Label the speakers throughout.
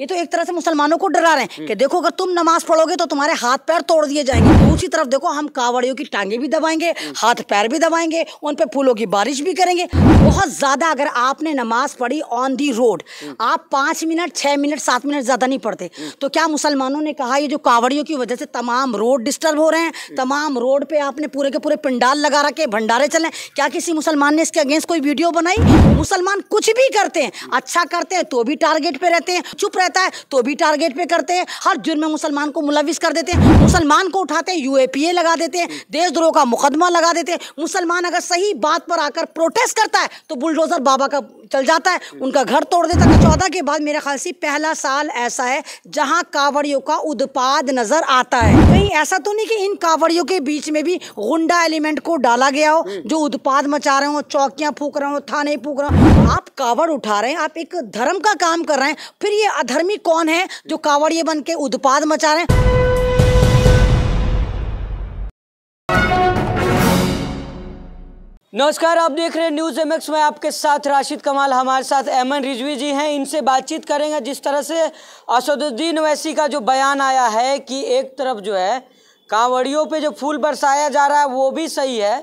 Speaker 1: ये तो एक तरह से मुसलमानों को डरा रहे हैं कि देखो अगर तुम नमाज पढ़ोगे तो तुम्हारे हाथ पैर तोड़ दिए जाएंगे दूसरी तरफ देखो हम कावड़ियों की टांगे भी दबाएंगे हाथ पैर भी दबाएंगे उन पर फूलों की बारिश भी करेंगे बहुत ज़्यादा अगर आपने नमाज पढ़ी ऑन दी रोड आप पांच मिनट छह मिनट सात मिनट ज़्यादा नहीं पढ़ते तो क्या मुसलमानों ने कहा ये जो कावड़ियों की वजह से तमाम रोड डिस्टर्ब हो रहे हैं तमाम रोड पे आपने पूरे के पूरे पंडाल लगा रखे भंडारे चले क्या किसी मुसलमान ने इसके अगेंस्ट कोई वीडियो बनाई मुसलमान कुछ भी करते हैं अच्छा करते हैं तो भी टारगेट पे रहते हैं चुप रहते रहता है तो भी टारगेट पे करते हैं हर जुर्म में मुसलमान को मुलविस कर देते हैं मुसलमान को उठाते हैं यूएपीए लगा देते हैं देशद्रोह का मुकदमा लगा देते हैं मुसलमान अगर सही बात पर आकर प्रोटेस्ट करता है तो बुलडोजर बाबा का चल जाता है उनका घर तोड़ देता है चौदह के बाद मेरे ख्याल से पहला साल ऐसा है जहाँ कावड़ियों का उत्पाद नजर आता है कहीं ऐसा तो नहीं कि इन कावड़ियों के बीच में भी गुंडा एलिमेंट को डाला गया हो जो उत्पाद मचा रहे हो चौकियां फूक रहे हो थाने फूक रहे हो आप कावड़ उठा रहे हैं आप एक धर्म का काम कर रहे हैं फिर ये अधर्म धर्मी कौन है जो कावड़िए बन के उत्पाद मचा रहे हैं
Speaker 2: नमस्कार आप देख रहे हैं न्यूज एमएक्स में आपके साथ राशिद कमाल हमारे साथ एमन रिजवी जी हैं इनसे बातचीत करेंगे जिस तरह से असदुद्दीन वैसी का जो बयान आया है कि एक तरफ जो है कांवड़ियों पे जो फूल बरसाया जा रहा है वो भी सही है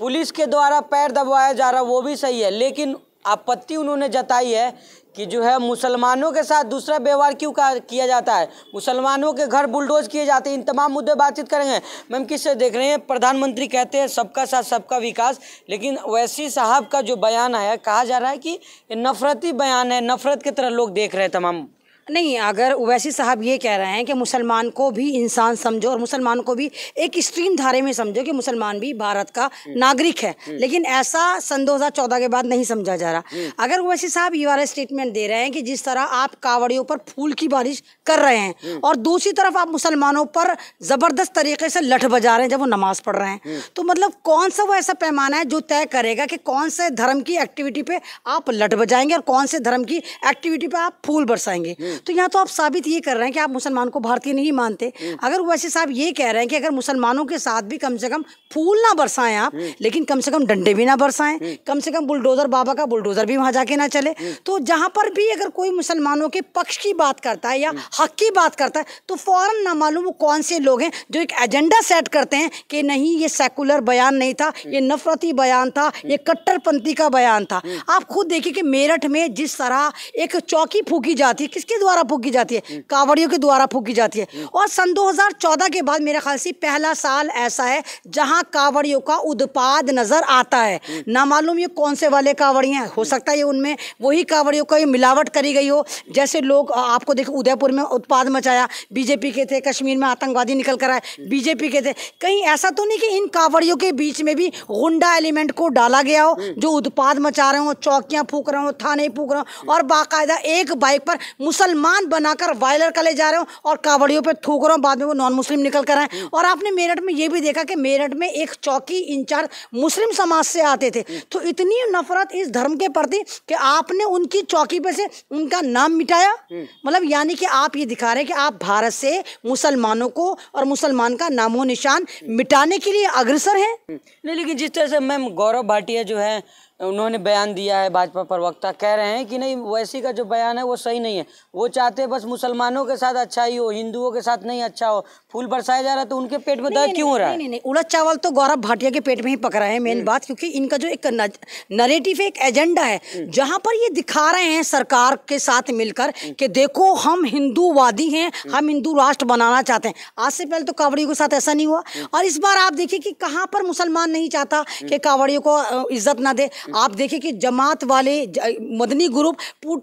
Speaker 2: पुलिस के द्वारा पैर दबवाया जा रहा है वो भी सही है लेकिन आपत्ति उन्होंने जताई है कि जो है मुसलमानों के साथ दूसरा व्यवहार क्यों किया जाता है मुसलमानों के घर बुलडोज किए जाते हैं इन तमाम मुद्दे बातचीत करेंगे मैम किससे देख रहे हैं प्रधानमंत्री कहते हैं सबका साथ सबका विकास लेकिन वैसी साहब का जो बयान आया कहा जा रहा है कि नफरती बयान है नफरत की तरह लोग देख रहे हैं तमाम
Speaker 1: नहीं अगर वैसी साहब ये कह रहे हैं कि मुसलमान को भी इंसान समझो और मुसलमान को भी एक स्ट्रीम धारे में समझो कि मुसलमान भी भारत का हम्म। नागरिक है हम्म। लेकिन ऐसा सन 2014 के बाद नहीं समझा जा रहा हम्म। अगर ओवैसी साहब ये वाला स्टेटमेंट दे रहे हैं कि जिस तरह आप कावड़ियों पर फूल की बारिश कर रहे हैं और दूसरी तरफ आप मुसलमानों पर ज़बरदस्त तरीके से लठ बजा रहे हैं जब वो नमाज़ पढ़ रहे हैं तो मतलब कौन सा वो ऐसा पैमाना है जो तय करेगा कि कौन से धर्म की एक्टिविटी पर आप लठ बजाएंगे और कौन से धर्म की एक्टिविटी पर आप फूल बरसाएंगे तो यहाँ तो आप साबित ये कर रहे हैं कि आप मुसलमान को भारतीय नहीं मानते अगर वैसे साहब ये कह रहे हैं कि अगर मुसलमानों के साथ भी कम से कम फूल ना बरसाएं आप लेकिन कम से कम डंडे भी ना बरसाएं कम से कम बुलडोजर बाबा का बुलडोजर भी वहाँ जाके ना चले तो जहाँ पर भी अगर कोई मुसलमानों के पक्ष की बात करता है या हक की बात करता है तो फ़ौरन ना मालूम वो कौन से लोग हैं जो एक एजेंडा सेट करते हैं कि नहीं ये सेकुलर बयान नहीं था ये नफरती बयान था ये कट्टरपंथी का बयान था आप खुद देखिए कि मेरठ में जिस तरह एक चौकी फूकी जाती है किसके द्वारा फूकी जाती है हम्म। कांवड़ियों के द्वारा फूकी जाती है हम्म। और सन 2014 के बाद मेरे ख्याल से पहला साल ऐसा है जहां कांवड़ियों का उत्पाद नज़र आता है हम्म। ना मालूम ये कौन से वाले कांवड़िए हो सकता है उनमें वही कांवड़ियों का मिलावट करी गई हो जैसे लोग आपको देखो उदयपुर में उत्पाद मचाया बीजेपी के थे कश्मीर में आतंकवादी निकल कर आए बीजेपी के थे कहीं ऐसा तो नहीं कि इन कांवड़ियों के बीच में भी गुंडा एलिमेंट को डाला गया हो जो उत्पाद मचा रहे हो चौकियां फूक रहे हो थाने फूक रहे हो और बाकायदा एक बाइक पर मुसलमान मुसलमान बनाकर वायलर का ले जा रहे हो और कावड़ियों पे थूक रहे हो बाद में वो नॉन मुस्लिम निकल कर आए हम्म। और आपने मेरठ में ये भी देखा कि मेरठ में एक चौकी इंचार्ज मुस्लिम समाज से आते थे हम्म। तो इतनी नफरत इस धर्म के प्रति कि आपने उनकी चौकी पे से उनका नाम मिटाया हम्म। मतलब यानी कि आप ये दिखा रहे हैं कि आप भारत से मुसलमानों को और मुसलमान का नामो निशान
Speaker 2: मिटाने के लिए अग्रसर हैं नहीं लेकिन जिस तरह से मैम गौरव भाटिया जो है उन्होंने बयान दिया है भाजपा प्रवक्ता कह रहे हैं कि नहीं वैसी का जो बयान है वो सही नहीं है वो चाहते बस मुसलमानों के साथ अच्छा ही हो हिंदुओं के साथ नहीं अच्छा हो फूल बरसाया जा रहा है तो उनके पेट में दर्द क्यों हो रहा है नहीं नहीं उड़द चावल तो गौरव भाटिया के पेट में ही पक रहा है मेन हम्म। बात क्योंकि इनका जो एक नरेटिव
Speaker 1: एक एजेंडा है हम्म। जहाँ पर ये दिखा रहे हैं सरकार के साथ मिलकर हम्म। कि देखो हम हिंदूवादी हैं हम हिंदू राष्ट्र बनाना चाहते हैं आज से पहले तो कावड़ियों के साथ ऐसा नहीं हुआ और इस बार आप देखिए कि कहाँ पर मुसलमान नहीं चाहता कि कावड़ियों को इज्जत ना दे आप देखिए कि जमात वाले मदनी ग्रुप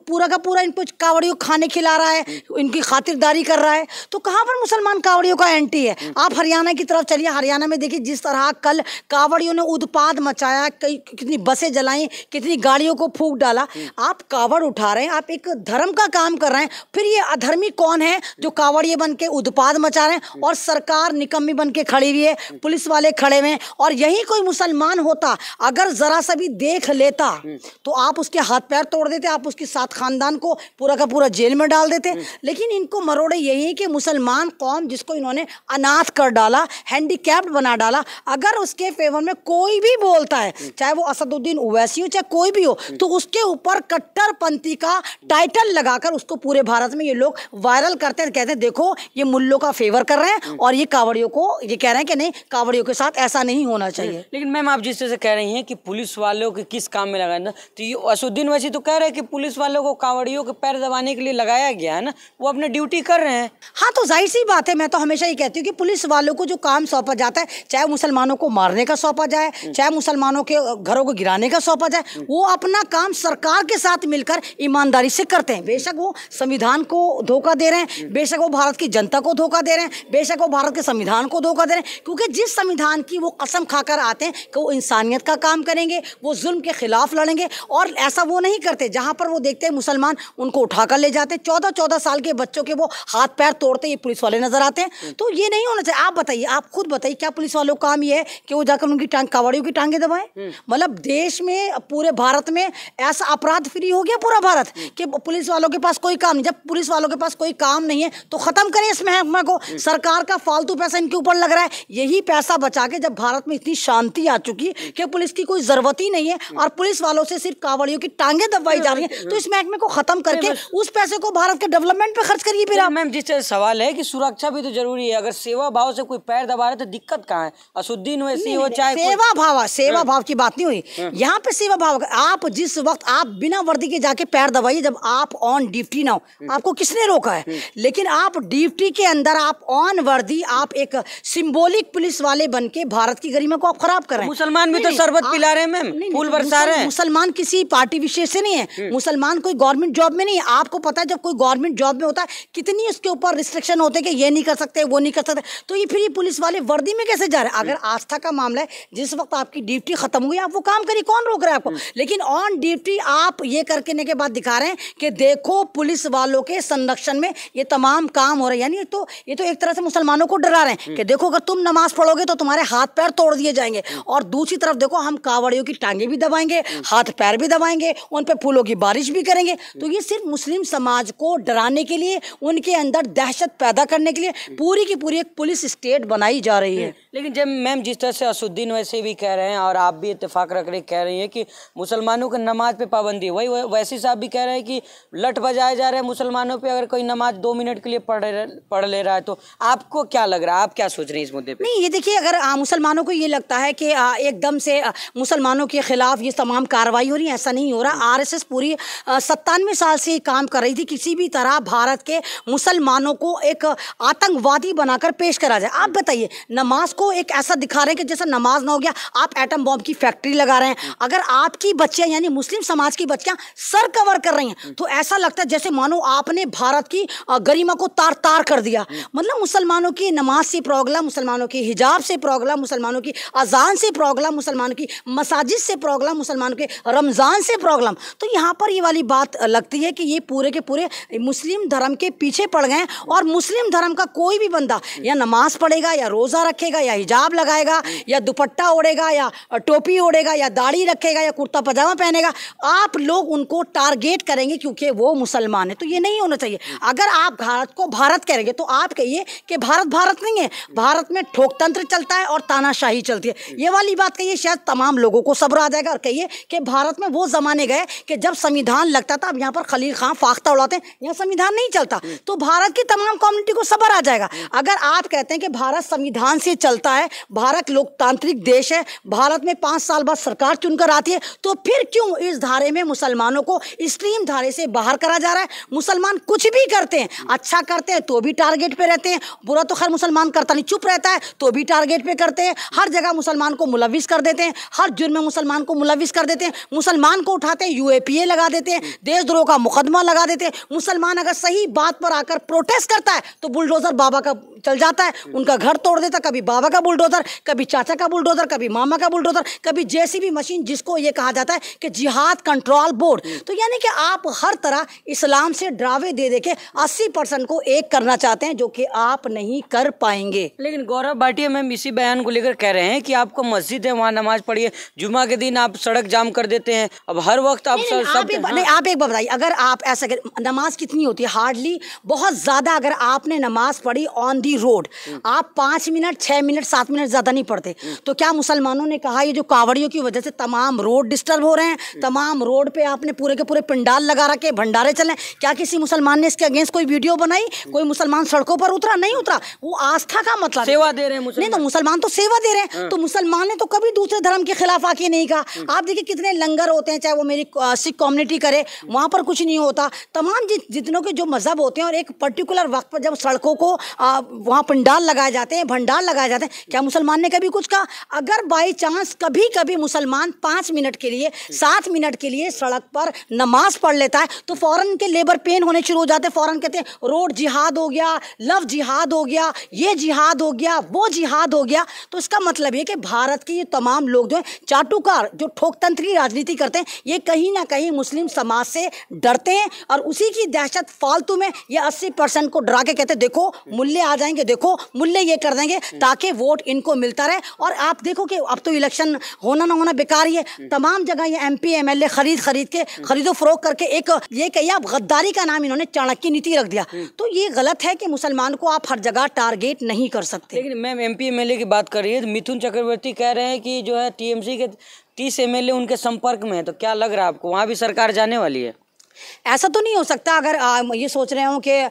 Speaker 1: पूरा का पूरा इनको कावड़ियों खाने खिला रहा है इनकी खातिरदारी कर रहा है तो कहाँ पर मुसलमान कावड़ियों का एंटी है आप हरियाणा की तरफ चलिए हरियाणा में देखिए जिस तरह कल कावड़ियों ने उत्पाद मचाया कई कितनी बसें जलाई कितनी गाड़ियों को फूक डाला आप कावड़ उठा रहे हैं आप एक धर्म का काम कर रहे हैं फिर ये अधर्मी कौन है जो कावड़िए बन के उत्पाद मचा रहे हैं और सरकार निकम्मी बन के खड़ी हुई है पुलिस वाले खड़े हुए हैं और यही कोई मुसलमान होता अगर जरा सा भी देश देख लेता हम्म। तो आप उसके हाथ पैर तोड़ देते आप उसके साथ खानदान को पूरा का पूरा जेल में डाल देते हम्म। लेकिन इनको मरोड़े यही है कि मुसलमान कौम जिसको इन्होंने अनाथ कर डाला हैंडीकैप्ड बना डाला अगर उसके फेवर में कोई भी बोलता है हम्म। चाहे वो असदुद्दीन ओवैसी हो चाहे कोई भी हो तो उसके ऊपर कट्टरपंथी का टाइटल लगाकर उसको पूरे भारत में ये लोग वायरल करते हैं कहते हैं देखो ये मुल्लों का फेवर कर रहे हैं और ये कावड़ियों को ये कह रहे हैं कि नहीं कावड़ियों के साथ ऐसा नहीं होना चाहिए
Speaker 2: लेकिन मैम आप जिस तरह से कह रही हैं कि पुलिस वालों के कि किस काम में लगाया ना तो ये असुद्दीन वैसी तो कह रहे हैं कि पुलिस वालों को कांवड़ियों के पैर दबाने के लिए लगाया गया है ना वो अपने ड्यूटी कर रहे हैं
Speaker 1: हाँ तो जाहिर सी बात है मैं तो हमेशा ही कहती हूँ कि पुलिस वालों को जो काम सौंपा जाता है चाहे मुसलमानों को मारने का सौंपा जाए हम्म। चाहे मुसलमानों के घरों को गिराने का सौंपा जाए हम्म। वो अपना काम सरकार के साथ मिलकर ईमानदारी से करते हैं बेशक वो संविधान को धोखा दे रहे हैं हम्म। बेशक वो भारत की जनता को धोखा दे रहे हैं बेशक वो भारत के संविधान को धोखा दे रहे हैं क्योंकि जिस संविधान की वो कसम खाकर आते हैं कि वो इंसानियत का काम करेंगे वो जुल्म के ख़िलाफ़ लड़ेंगे और ऐसा वो नहीं करते जहाँ पर वो देखते हैं मुसलमान उनको उठा कर ले जाते हैं चौदह चौदह साल के बच्चों के वो हाथ पैर तोड़ते ये पुलिस वाले नज़र आते हैं तो ये नहीं होना चाहिए आप बताइए आप खुद बताइए क्या पुलिस वालों का काम ये है कि वो जाकर उनकी टांग कावड़ियों की टांगें दबाएं हम्म। मतलब देश में पूरे भारत में ऐसा अपराध फ्री हो गया पूरा भारत हम्म। कि पुलिस वालों के पास कोई काम नहीं जब पुलिस वालों के पास कोई काम नहीं है तो ख़त्म करें इस महकमा को हम्म। सरकार का फालतू पैसा इनके ऊपर लग रहा है यही पैसा बचा के जब भारत में इतनी शांति आ चुकी कि पुलिस की कोई ज़रूरत ही नहीं है हम्म। और पुलिस वालों
Speaker 2: से सिर्फ कावड़ियों की टांगे दबवाई जा रही है तो इस महकमे को खत्म करके उस पैसे को भारत के डेवलपमेंट पे खर्च करिए फिर मैम जिस तरह सवाल है कि सुरक्षा भी तो जरूरी है अगर सेवा भाव से कोई पैर दबा रहे तो दिक्कत कहाँ है असुद्दीन वैसी हो चाहे सेवा भाव सेवा हाँ। भाव
Speaker 1: की बात नहीं हुई हाँ।
Speaker 2: यहाँ पे सेवा भाव
Speaker 1: आप जिस वक्त आप बिना वर्दी के जाके पैर दबाइए जब आप ऑन ड्यूटी ना हो हाँ। आपको किसने रोका है लेकिन आप ड्यूटी के अंदर आप ऑन वर्दी आप एक सिंबॉलिक पुलिस वाले बनके भारत की गरिमा को आप खराब कर रहे हैं मुसलमान भी तो शरबत पिला रहे हैं मैम फूल बरसा रहे हैं मुसलमान किसी पार्टी विशेष से नहीं है हम्म। मुसलमान कोई गवर्नमेंट जॉब में नहीं है आपको पता है जब कोई गवर्नमेंट जॉब में होता है कितनी उसके ऊपर रिस्ट्रिक्शन होते हैं कि ये नहीं कर सकते वो नहीं कर सकते तो ये फिर ये पुलिस वाले वर्दी में कैसे जा रहे हैं अगर हम्म। आस्था का मामला है जिस वक्त आपकी ड्यूटी खत्म हुई आप वो काम करिए कौन रोक रहा है आपको हम्म। लेकिन ऑन ड्यूटी आप ये करके के बाद दिखा रहे हैं कि देखो पुलिस वालों के संरक्षण में ये तमाम काम हो रहे हैं यानी तो ये तो एक तरह से मुसलमानों को डरा रहे हैं कि देखो अगर तुम नमाज पढ़ोगे तो तुम्हारे हाथ पैर तोड़ दिए जाएंगे और दूसरी तरफ देखो हम कावड़ियों की टांगे भी भी दबाएंगे हम्म। हाथ पैर भी दबाएंगे उन पर फूलों की बारिश भी करेंगे हम्म। तो ये सिर्फ मुस्लिम समाज को डराने के लिए उनके अंदर दहशत पैदा करने के लिए हम्म। पूरी की पूरी एक पुलिस स्टेट बनाई जा रही है
Speaker 2: लेकिन जब मैम जिस तरह से असुद्दीन वैसे भी कह रहे हैं और आप भी इतफाक रख रहे कह रही हैं कि मुसलमानों की नमाज पे पाबंदी वही वैसे साहब भी कह रहे हैं कि लट बजाया जा रहे हैं मुसलमानों पे अगर कोई नमाज दो मिनट के लिए पढ़ पढ़ ले रहा है तो आपको क्या लग रहा है आप क्या सोच रहे हैं इस मुद्दे पर नहीं ये देखिए
Speaker 1: अगर मुसलमानों को ये लगता है कि एकदम से मुसलमानों के खिलाफ खिलाफ ये तमाम कार्रवाई हो रही है ऐसा नहीं हो रहा आर पूरी सत्तानवे साल से काम कर रही थी किसी भी तरह भारत के मुसलमानों को एक आतंकवादी बनाकर पेश करा जाए आप बताइए नमाज को एक ऐसा दिखा रहे हैं कि जैसा नमाज ना हो गया आप एटम बॉम्ब की फैक्ट्री लगा रहे हैं अगर आपकी बच्चियां यानी मुस्लिम समाज की बच्चियां सर कवर कर रही हैं तो ऐसा लगता है जैसे मानो आपने भारत की गरिमा को तार तार कर दिया मतलब मुसलमानों की नमाज से प्रॉब्लम मुसलमानों की हिजाब से प्रॉब्लम मुसलमानों की अजान से प्रॉब्लम मुसलमानों की मसाजिद से प्रॉब्लम प्रॉब्लम मुसलमान के रमज़ान से प्रॉब्लम तो यहाँ पर ये वाली बात लगती है कि ये पूरे के पूरे मुस्लिम धर्म के पीछे पड़ गए और मुस्लिम धर्म का कोई भी बंदा या नमाज पढ़ेगा या रोज़ा रखेगा या हिजाब लगाएगा या दुपट्टा ओढ़ेगा या टोपी ओढ़ेगा या दाढ़ी रखेगा या कुर्ता पजामा पहनेगा आप लोग उनको टारगेट करेंगे क्योंकि वो मुसलमान है तो ये नहीं होना चाहिए अगर आप भारत को भारत करेंगे तो आप कहिए कि भारत भारत नहीं है भारत में ठोकतंत्र चलता है और तानाशाही चलती है ये वाली बात कहिए शायद तमाम लोगों को सब्र आ जाएगा जाएगा और कहिए कि भारत में वो ज़माने गए कि जब संविधान लगता था अब यहाँ पर खलील खां फाख्ता उड़ाते हैं यहाँ संविधान नहीं चलता तो भारत की तमाम कम्युनिटी को सबर आ जाएगा अगर आप कहते हैं कि भारत संविधान से चलता है भारत लोकतांत्रिक देश है भारत में पाँच साल बाद सरकार चुनकर आती है तो फिर क्यों इस धारे में मुसलमानों को स्ट्रीम धारे से बाहर करा जा रहा है मुसलमान कुछ भी करते हैं अच्छा करते हैं तो भी टारगेट पर रहते हैं बुरा तो खैर मुसलमान करता नहीं चुप रहता है तो भी टारगेट पर करते हैं हर जगह मुसलमान को मुलविस कर देते हैं हर जुर्म में मुसलमान को को मुलविस कर देते हैं मुसलमान को उठाते हैं यूएपीए लगा देते हैं देशद्रोह का मुकदमा लगा देते हैं मुसलमान अगर सही बात पर आकर प्रोटेस्ट करता है तो बुलडोज़र बाबा का चल जाता है उनका घर तोड़ देता कभी बाबा का बुलडोज़र कभी चाचा का बुलडोज़र कभी मामा का बुलडोज़र कभी जैसी मशीन जिसको ये कहा जाता है कि जिहाद कंट्रोल बोर्ड तो यानी कि आप हर तरह इस्लाम से ड्रावे दे दे के अस्सी
Speaker 2: को एक करना चाहते हैं जो कि आप नहीं कर पाएंगे लेकिन गौरव भाटिया मैम इसी बयान को लेकर कह रहे हैं कि आपको मस्जिद है वहाँ नमाज पढ़िए जुमा के दिन आप सड़क जाम कर देते हैं अब हर वक्त आप नहीं, सब एक, हाँ। नहीं आप एक बात बताइए अगर आप ऐसा कर नमाज कितनी होती है हार्डली
Speaker 1: बहुत ज़्यादा अगर आपने नमाज पढ़ी ऑन दी रोड आप पाँच मिनट छः मिनट सात मिनट ज़्यादा नहीं पढ़ते हम्म। तो क्या मुसलमानों ने कहा ये जो कावड़ियों की वजह से तमाम रोड डिस्टर्ब हो रहे हैं हम्म। तमाम रोड पर आपने पूरे के पूरे पंडाल लगा रखे भंडारे चले क्या किसी मुसलमान ने इसके अगेंस्ट कोई वीडियो बनाई हम्म। कोई मुसलमान सड़कों पर उतरा नहीं उतरा वो आस्था का मतलब सेवा दे रहे हैं नहीं तो मुसलमान तो सेवा दे रहे हैं हाँ। तो मुसलमान ने तो कभी दूसरे धर्म के खिलाफ आके नहीं कहा आप देखिए कितने लंगर होते हैं चाहे वो मेरी सिख कम्युनिटी करे वहाँ पर कुछ नहीं होता तमाम जि, जितनों के जो मज़हब होते हैं और एक पर्टिकुलर वक्त पर जब सड़कों को वहाँ पंडाल लगाए जाते हैं भंडार लगाए जाते हैं क्या मुसलमान ने कभी कुछ कहा अगर बाई चांस कभी कभी मुसलमान पाँच मिनट के लिए सात मिनट के लिए सड़क पर नमाज पढ़ लेता है तो फ़ौरन के लेबर पेन होने शुरू हो जाते हैं फ़ौरन कहते हैं रोड जिहाद हो गया लव जिहाद हो गया ये जिहाद हो गया वो जिहाद हो गया तो इसका मतलब ये कि भारत के ये तमाम लोग जो है चाटुकार जो ठोकतंत्री राजनीति करते हैं ये कहीं ना कहीं मुस्लिम समाज से डरते हैं और उसी की दहशत फालतू में ये अस्सी परसेंट को डरा के कहते देखो मूल्य आ जाएंगे देखो मूल्य ये कर देंगे ताकि वोट इनको मिलता रहे और आप देखो कि अब तो इलेक्शन होना ना होना बेकार ही है तमाम जगह ये एम पी खरीद खरीद के खरीदो फरोख करके एक ये कही आप गद्दारी का नाम इन्होंने चाणक्य नीति रख दिया हम्म। तो ये गलत है कि मुसलमान को आप हर जगह टारगेट नहीं कर सकते
Speaker 2: लेकिन मैम एम पी की बात कर रही है मिथुन चक्रवर्ती कह रहे हैं कि जो है टीएमसी के तीस एम उनके संपर्क में है तो क्या लग रहा है आपको वहाँ भी सरकार जाने वाली है
Speaker 1: ऐसा तो नहीं हो सकता अगर आ, ये सोच रहे हो कि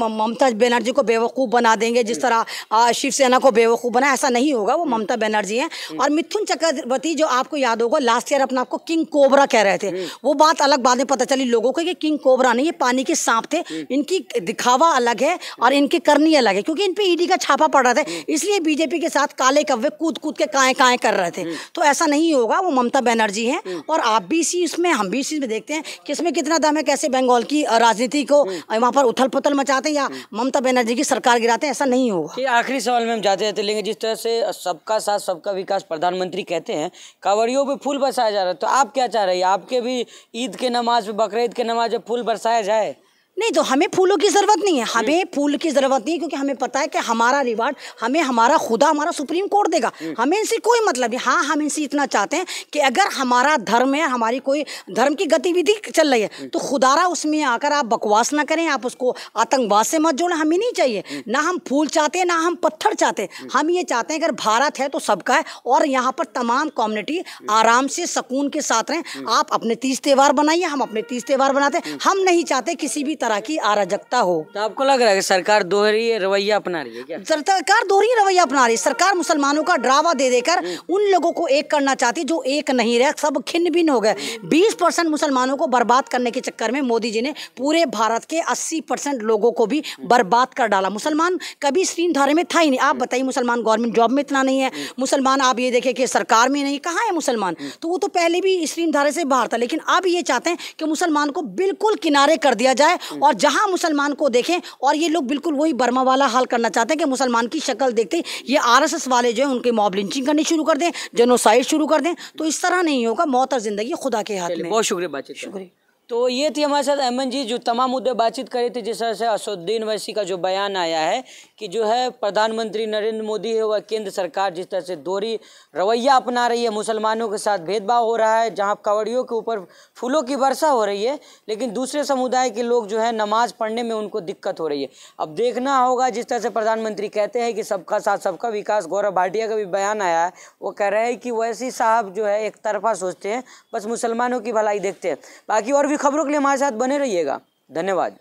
Speaker 1: ममता बनर्जी को बेवकूफ़ बना देंगे जिस तरह शिवसेना को बेवकूफ़ बना ऐसा नहीं होगा वो ममता बनर्जी हैं हम्म। और मिथुन चक्रवर्ती जो आपको याद होगा लास्ट ईयर अपने आपको किंग कोबरा कह रहे थे हम्म। वो बात अलग बाद में पता चली लोगों को कि किंग कोबरा नहीं ये पानी के सांप थे हम्म। इनकी दिखावा अलग है और इनकी करनी अलग है क्योंकि इन पर ईडी e का छापा पड़ रहा था इसलिए बीजेपी के साथ काले कव्वे कूद कूद के काएँ काएँ कर रहे थे तो ऐसा नहीं होगा वो ममता बनर्जी हैं और आप भी इसी इसमें हम भी इसी में देखते हैं कि इसमें कितना ज़्यादा हमें कैसे बंगाल की राजनीति को हम्म। वहाँ पर उथल पुथल मचाते हैं या हम्म। ममता बनर्जी की सरकार गिराते हैं ऐसा नहीं होगा
Speaker 2: आखिरी सवाल में हम जाते रहते लेंगे जिस तरह से सबका साथ सबका विकास प्रधानमंत्री कहते हैं कांवड़ियों पर फूल बरसाया जा रहा है तो आप क्या चाह रहे हैं आपके भी ईद के नमाज पर बकर के नमाज पर फूल बरसाया जाए
Speaker 1: नहीं तो हमें फूलों की ज़रूरत नहीं है हमें फूल की ज़रूरत नहीं है क्योंकि हमें पता है कि हमारा रिवार्ड हमें हमारा खुदा हमारा सुप्रीम कोर्ट देगा हमें इनसे कोई मतलब नहीं हाँ हम इनसे इतना चाहते हैं कि अगर हमारा धर्म है हमारी कोई धर्म की गतिविधि चल रही है तो खुदारा उसमें आकर आप बकवास ना करें आप उसको आतंकवाद से मत जोड़ें हमें नहीं चाहिए ना हम फूल चाहते हैं ना हम पत्थर चाहते हैं हम ये चाहते हैं अगर भारत है तो सबका है और यहाँ पर तमाम कम्युनिटी आराम से सकून के साथ रहें आप अपने तीज त्यौहार बनाइए हम अपने तीज त्यौहार बनाते हैं हम नहीं चाहते किसी भी तरह की अराजकता हो
Speaker 2: तो आपको लग रहा है कि सरकार दोहरी रवैया अपना रही है क्या
Speaker 1: सरकार दोहरी रवैया अपना रही है सरकार मुसलमानों का ड्रावा दे देकर हम्म। उन लोगों को एक करना चाहती जो एक नहीं रहे सब खिन्न भिन्न हो गए हम्म। बीस परसेंट मुसलमानों को बर्बाद करने के चक्कर में मोदी जी ने पूरे भारत के अस्सी लोगों को भी हम्म। बर्बाद कर डाला मुसलमान कभी इस धारे में था ही नहीं आप बताइए मुसलमान गवर्नमेंट जॉब में इतना नहीं है मुसलमान आप ये देखे कि सरकार में नहीं कहाँ है मुसलमान तो वो तो पहले भी इस धारे से बाहर था लेकिन अब ये चाहते हैं कि मुसलमान को बिल्कुल किनारे कर दिया जाए और जहां मुसलमान को देखें और ये लोग बिल्कुल वही बर्मा वाला हाल करना चाहते हैं कि मुसलमान की शक्ल देखते ये आर वाले जो है उनके मॉब लिंचिंग करनी शुरू कर दें जनोसाइड शुरू कर दें तो इस तरह नहीं होगा मौत और ज़िंदगी खुदा के हाथ में बहुत
Speaker 2: शुक्रिया बातचीत शुक्रिया तो ये थी हमारे साथ अहमद जी जो तमाम मुद्दे बातचीत करे थे जिस तरह से असुद्दीन वैसी का जो बयान आया है कि जो है प्रधानमंत्री नरेंद्र मोदी है वह केंद्र सरकार जिस तरह से दोहरी रवैया अपना रही है मुसलमानों के साथ भेदभाव हो रहा है जहाँ कवड़ियों के ऊपर फूलों की वर्षा हो रही है लेकिन दूसरे समुदाय के लोग जो है नमाज पढ़ने में उनको दिक्कत हो रही है अब देखना होगा जिस तरह से प्रधानमंत्री कहते हैं कि सबका साथ सबका विकास गौरव भाटिया का भी बयान आया है वो कह रहे हैं कि वैसी साहब जो है एक तरफा सोचते हैं बस मुसलमानों की भलाई देखते हैं बाकी और भी खबरों के लिए हमारे साथ बने रहिएगा धन्यवाद